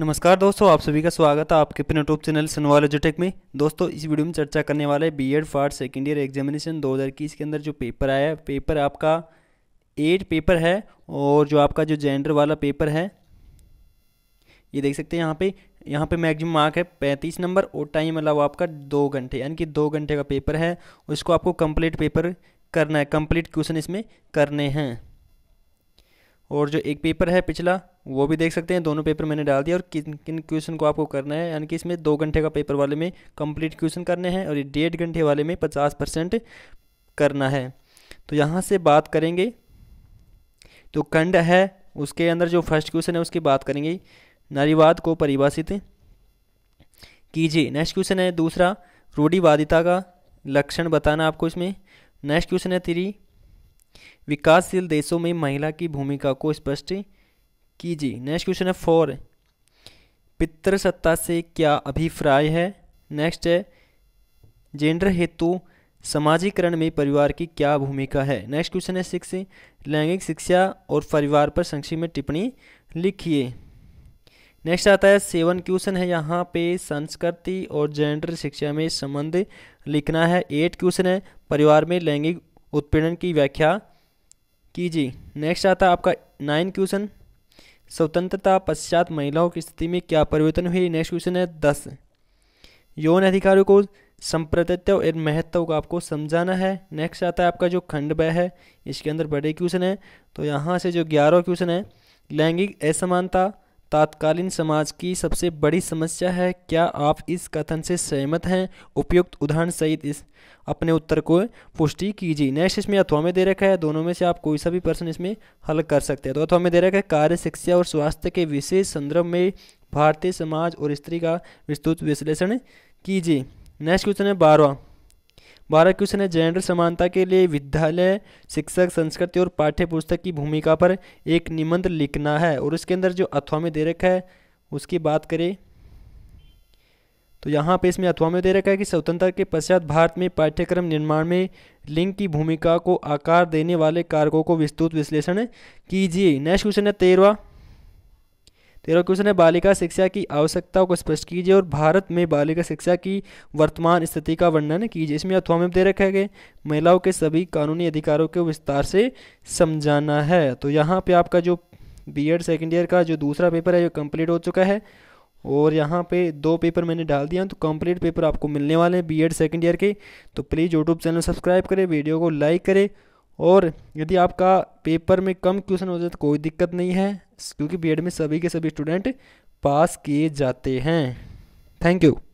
नमस्कार दोस्तों आप सभी का स्वागत है आपके अपने यूट्यूब चैनल सनवालोजिटेक में दोस्तों इस वीडियो में चर्चा करने वाले B Ed for second year examination 2021 के अंदर जो पेपर आया है पेपर आपका एट पेपर है और जो आपका जो जेंडर वाला पेपर है ये देख सकते हैं यहाँ पे यहाँ पे मैक्सिमम मार्क है पैंतीस नंबर और टाइम मतलब आपका दो घंटे यानी कि दो घंटे का पेपर है उसको आपको कम्प्लीट पेपर करना है कम्प्लीट क्वेश्चन इसमें करने हैं और जो एक पेपर है पिछला वो भी देख सकते हैं दोनों पेपर मैंने डाल दिया और किन किन क्वेश्चन को आपको करना है यानी कि इसमें दो घंटे का पेपर वाले में कंप्लीट क्वेश्चन करने हैं और ये डेढ़ घंटे वाले में पचास परसेंट करना है तो यहाँ से बात करेंगे तो खंड है उसके अंदर जो फर्स्ट क्वेश्चन है उसकी बात करेंगे नारीवाद को परिभाषित कीजिए नेक्स्ट क्वेश्चन है दूसरा रूढ़ीवादिता का लक्षण बताना आपको इसमें नेक्स्ट क्वेश्चन है तेरी विकासशील देशों में महिला की भूमिका को स्पष्ट कीजिए नेक्स्ट क्वेश्चन है फोर पितृसत्ता से क्या अभिप्राय है नेक्स्ट है जेंडर हेतु समाजीकरण में परिवार की क्या भूमिका है नेक्स्ट क्वेश्चन है सिक्स लैंगिक शिक्षा और परिवार पर संक्षिप्त में टिप्पणी लिखिए नेक्स्ट आता है सेवन क्वेश्चन है यहाँ पे संस्कृति और जेंडर शिक्षा में संबंध लिखना है एट क्वेश्चन है परिवार में लैंगिक उत्पीड़न की व्याख्या कीजिए नेक्स्ट आता है आपका नाइन क्वेश्चन स्वतंत्रता पश्चात महिलाओं की स्थिति में क्या परिवर्तन हुई नेक्स्ट क्वेश्चन है दस यौन अधिकारों को संप्रतित्व और महत्व को आपको समझाना है नेक्स्ट आता है आपका जो खंड ब है इसके अंदर बड़े क्वेश्चन है तो यहाँ से जो ग्यारह क्वेश्चन है लैंगिक असमानता तात्कालीन समाज की सबसे बड़ी समस्या है क्या आप इस कथन से सहमत हैं उपयुक्त उदाहरण सहित इस अपने उत्तर को पुष्टि कीजिए नेक्स्ट इसमें अथवा में दे रखा है दोनों में से आप कोई सा भी प्रश्न इसमें हल कर सकते हैं तो अथवा में दे रखा है कार्य शिक्षा और स्वास्थ्य के विशेष संदर्भ में भारतीय समाज और स्त्री का विस्तृत विश्लेषण कीजिए नेक्स्ट क्वेश्चन है बारवा बारह क्वेश्चन है जेंडर समानता के लिए विद्यालय शिक्षक संस्कृति और पाठ्य पुस्तक की भूमिका पर एक निबंध लिखना है और इसके अंदर जो अथवा में दे रखा है उसकी बात करें तो यहाँ पे इसमें अथवा में दे रखा है कि स्वतंत्रता के पश्चात भारत में पाठ्यक्रम निर्माण में लिंग की भूमिका को आकार देने वाले कारकों को विस्तृत विश्लेषण कीजिए नेक्स्ट क्वेश्चन है तेरवा तेरह क्वेश्चन है बालिका शिक्षा की आवश्यकताओं को स्पष्ट कीजिए और भारत में बालिका शिक्षा की वर्तमान स्थिति का वर्णन कीजिए इसमें अथवा में दे रखा गया महिलाओं के सभी कानूनी अधिकारों को विस्तार से समझाना है तो यहाँ पे आपका जो बी एड सेकेंड ईयर का जो दूसरा पेपर है जो कम्प्लीट हो चुका है और यहाँ पे दो पेपर मैंने डाल दिया तो कम्प्लीट पेपर आपको मिलने वाले हैं बी एड सेकेंड ईयर के तो प्लीज़ यूट्यूब चैनल सब्सक्राइब करें वीडियो को लाइक करें और यदि आपका पेपर में कम क्वेश्चन हो जाए तो कोई दिक्कत नहीं है क्योंकि बी में सभी के सभी स्टूडेंट पास किए जाते हैं थैंक यू